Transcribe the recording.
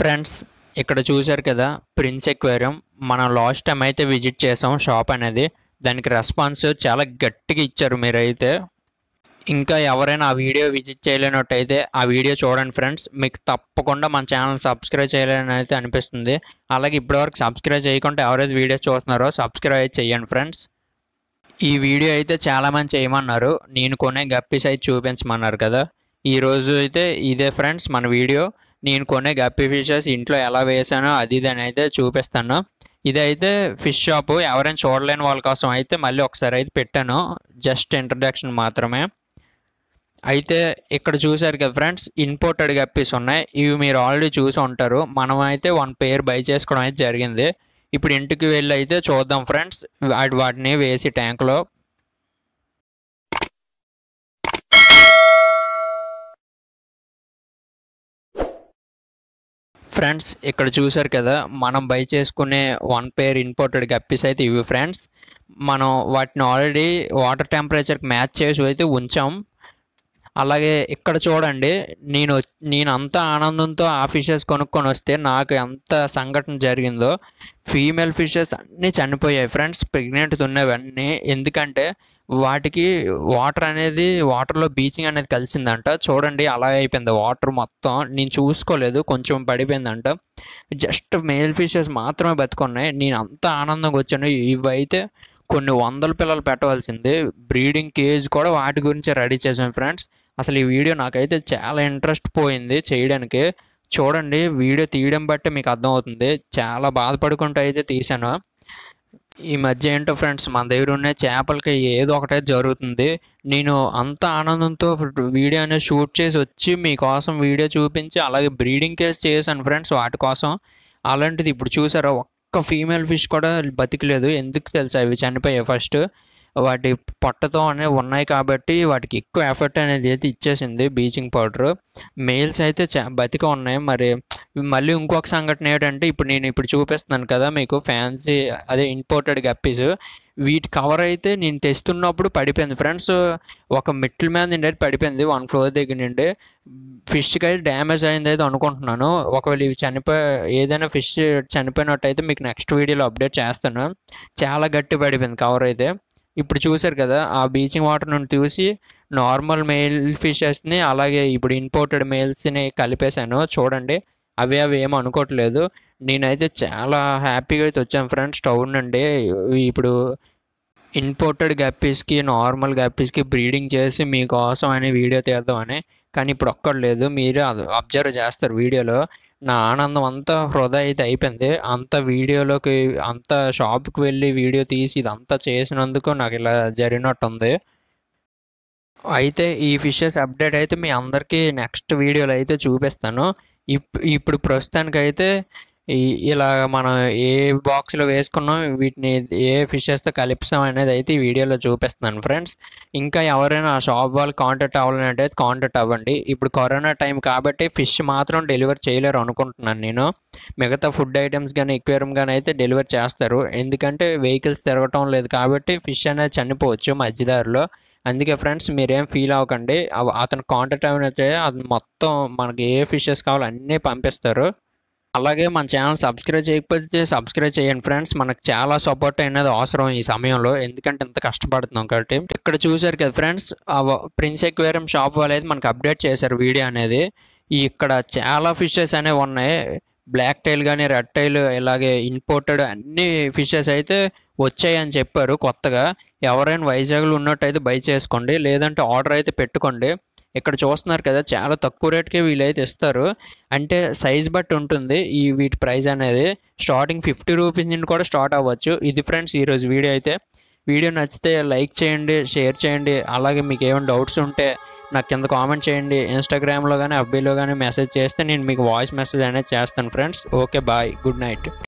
friends ఇక్కడ చూశారు కదా ప్రిన్స్ ఎక్వేరియం మనం లాస్ట్ టైం అయితే విజిట్ చేసాం షాప్ అనేది దానికి రెస్పాన్స్ చాలా గట్టిగా ఇచ్చారు మీరైతే ఇంకా ఎవరైనా ఆ వీడియో విజిట్ చేయలేనట్టయితే ఆ వీడియో చూడండి ఫ్రెండ్స్ మీకు తప్పకుండా మన ఛానల్ సబ్స్క్రైబ్ చేయలేని అయితే అనిపిస్తుంది అలాగే ఇప్పటివరకు సబ్స్క్రైబ్ చేయకుండా ఎవరైతే వీడియోస్ చూస్తున్నారో సబ్స్క్రైబ్ చేయండి ఫ్రెండ్స్ ఈ వీడియో అయితే చాలామంది చేయమన్నారు నేను కొనే గప్పి సైజ్ చూపించమన్నారు కదా ఈరోజు అయితే ఇదే ఫ్రెండ్స్ మన వీడియో నేను కొన్ని గప్పి ఫిషెస్ ఇంట్లో ఎలా వేసానో అది ఇది అని అయితే చూపిస్తాను ఇదైతే ఫిష్ షాపు ఎవరైనా చూడలేని వాళ్ళ కోసం అయితే మళ్ళీ ఒకసారి అయితే పెట్టాను జస్ట్ ఇంట్రడక్షన్ మాత్రమే అయితే ఇక్కడ చూసారు కదా ఫ్రెండ్స్ ఇంపోర్టెడ్ గప్పీస్ ఉన్నాయి ఇవి మీరు ఆల్రెడీ చూసి ఉంటారు మనం అయితే వన్ పేర్ బై చేసుకోవడం అయితే జరిగింది ఇప్పుడు ఇంటికి వెళ్ళి అయితే చూద్దాం ఫ్రెండ్స్ వాటి వాటిని వేసి ట్యాంక్లో ఫ్రెండ్స్ ఇక్కడ చూసారు కదా మనం బై చేసుకునే వన్ పేర్ ఇంపోర్టెడ్ గప్పీస్ అయితే ఇవి ఫ్రెండ్స్ మనం వాటిని ఆల్రెడీ వాటర్ టెంపరేచర్కి మ్యాచ్ చేసి అయితే ఉంచాం అలాగే ఇక్కడ చూడండి నేను నేను అంత ఆనందంతో ఆ ఫిషెస్ కొనుక్కొని వస్తే నాకు ఎంత సంఘటన జరిగిందో ఫీమేల్ ఫిషెస్ అన్నీ చనిపోయాయి ఫ్రెండ్స్ ప్రెగ్నెంట్ ఉన్నవన్నీ ఎందుకంటే వాటికి వాటర్ అనేది వాటర్లో బీచింగ్ అనేది కలిసిందంట చూడండి అలా అయిపోయింది వాటర్ మొత్తం నేను చూసుకోలేదు కొంచెం పడిపోయిందంట జస్ట్ మేల్ ఫిషెస్ మాత్రమే బతుకున్నాయి నేను అంత ఆనందంగా వచ్చాను ఇవైతే కొన్ని వందల పిల్లలు పెట్టవలసింది బ్రీడింగ్ కేజ్ కూడా వాటి గురించి రెడీ చేసాం ఫ్రెండ్స్ అసలు ఈ వీడియో నాకైతే చాలా ఇంట్రెస్ట్ పోయింది చేయడానికి చూడండి వీడియో తీయడం బట్టి మీకు అర్థమవుతుంది చాలా బాధపడుకుంటూ అయితే తీశాను ఈ మధ్య ఏంటో ఫ్రెండ్స్ మన దగ్గర ఉన్న చేపలకి ఏదో ఒకటే జరుగుతుంది నేను అంత ఆనందంతో వీడియో అనేది షూట్ చేసి వచ్చి మీకోసం వీడియో చూపించి అలాగే బ్రీడింగ్ కేస్ చేశాను ఫ్రెండ్స్ వాటి కోసం అలాంటిది ఇప్పుడు చూసారా ఒక్క ఫీమేల్ ఫిష్ కూడా బతికలేదు ఎందుకు తెలుసా అవి చనిపోయాయి ఫస్ట్ వాటి పొట్టతో అనేవి ఉన్నాయి కాబట్టి వాటికి ఎక్కువ ఎఫర్ట్ అనేది అయితే ఇచ్చేసింది బ్లీచింగ్ పౌడర్ మెయిల్స్ అయితే చ బతిక ఉన్నాయి మరి మళ్ళీ ఇంకొక సంఘటన ఏంటంటే ఇప్పుడు నేను ఇప్పుడు చూపిస్తున్నాను కదా మీకు ఫ్యాన్సీ అదే ఇంపోర్టెడ్ గప్పీస్ వీటి కవర్ అయితే నేను తెస్తున్నప్పుడు పడిపోయింది ఫ్రెండ్స్ ఒక మిట్ల మీద నిండి అయితే పడిపోయింది వన్ ఫ్లోర్ దగ్గర నుండి ఫిష్కి అయితే డ్యామేజ్ అయింది అయితే అనుకుంటున్నాను ఒకవేళ ఇవి చనిపోయి ఏదైనా ఫిష్ చనిపోయినట్టు అయితే మీకు నెక్స్ట్ వీడియోలో అప్డేట్ చేస్తాను చాలా గట్టి పడిపోయింది కవర్ అయితే ఇప్పుడు చూశారు కదా ఆ బ్లీచింగ్ వాటర్ నుండి చూసి నార్మల్ మెయిల్ ఫిషెస్ని అలాగే ఇప్పుడు ఇంపోర్టెడ్ మెయిల్స్ని కలిపేశాను చూడండి అవి అవి ఏం అనుకోవట్లేదు నేనైతే చాలా హ్యాపీగా అయితే వచ్చాను ఫ్రెండ్స్ టౌన్ నుండి ఇప్పుడు ఇంపోర్టెడ్ గప్పీస్కి నార్మల్ గప్పీస్కి బ్రీడింగ్ చేసి మీకోసం అని వీడియో తీద్దామని కానీ ఇప్పుడు ఒక్కడలేదు మీరు అబ్జర్వ్ చేస్తారు వీడియోలో నా ఆనందం అంతా హృదయ అయితే అయిపోయింది అంత వీడియోలోకి అంత షాప్కి వెళ్ళి వీడియో తీసి ఇదంతా చేసినందుకు నాకు ఇలా జరిగినట్టుంది అయితే ఈ ఫిషెస్ అప్డేట్ అయితే మీ అందరికీ నెక్స్ట్ వీడియోలో అయితే చూపిస్తాను ఇప్పుడు ప్రస్తుతానికైతే ఇలా మనం ఏ బాక్స్లో వేసుకున్నాం వీటిని ఏ ఫిషెస్తో కలిపిస్తాం అనేది అయితే ఈ వీడియోలో చూపిస్తున్నాను ఫ్రెండ్స్ ఇంకా ఎవరైనా ఆ షాప్ వాళ్ళు కాంటాక్ట్ అవ్వాలంటే కాంటాక్ట్ అవ్వండి ఇప్పుడు కరోనా టైం కాబట్టి ఫిష్ మాత్రం డెలివరీ చేయలేరు అనుకుంటున్నాను నేను మిగతా ఫుడ్ ఐటమ్స్ కానీ ఎక్వేరియం కానీ అయితే డెలివరీ చేస్తారు ఎందుకంటే వెహికల్స్ తిరగటం లేదు కాబట్టి ఫిష్ అనేది చనిపోవచ్చు మధ్యదారిలో అందుకే ఫ్రెండ్స్ మీరేం ఫీల్ అవ్వకండి అతను కాంటాక్ట్ అయినట్టే అది మొత్తం మనకి ఏ ఫిషెస్ కావాలో అన్నీ పంపిస్తారు అలాగే మన ఛానల్ సబ్స్క్రైబ్ చేయకపోతే సబ్స్క్రైబ్ చేయండి ఫ్రెండ్స్ మనకు చాలా సపోర్ట్ అనేది అవసరం ఈ సమయంలో ఎందుకంటే ఇంత కష్టపడుతున్నాం కాబట్టి ఇక్కడ చూసారు కదా ఫ్రెండ్స్ ప్రిన్స్ ఎక్వేరియం షాప్ వాళ్ళైతే మనకు అప్డేట్ చేశారు వీడియో అనేది ఇక్కడ చాలా ఫిషెస్ అనేవి ఉన్నాయి బ్లాక్ టైల్ కానీ రెడ్ టైల్ ఇలాగే ఇంపోర్టెడ్ అన్ని ఫిషెస్ అయితే వచ్చాయని చెప్పారు కొత్తగా ఎవరైనా వైజాగ్లో ఉన్నట్టయితే బై చేసుకోండి లేదంటే ఆర్డర్ అయితే పెట్టుకోండి ఇక్కడ చూస్తున్నారు కదా చాలా తక్కువ రేట్కే వీలైతే ఇస్తారు అంటే సైజ్ బట్టి ఉంటుంది ఈ వీటి ప్రైస్ అనేది స్టార్టింగ్ ఫిఫ్టీ రూపీస్ నుండి కూడా స్టార్ట్ అవ్వచ్చు ఇది ఫ్రెండ్స్ ఈరోజు వీడియో అయితే వీడియో నచ్చితే లైక్ చేయండి షేర్ చేయండి అలాగే మీకు ఏమైనా డౌట్స్ ఉంటే నాకు కింద కామెంట్ చేయండి ఇన్స్టాగ్రామ్లో కానీ అబ్బాయిలో కానీ మెసేజ్ చేస్తే నేను మీకు వాయిస్ మెసేజ్ అనేది చేస్తాను friends okay bye good night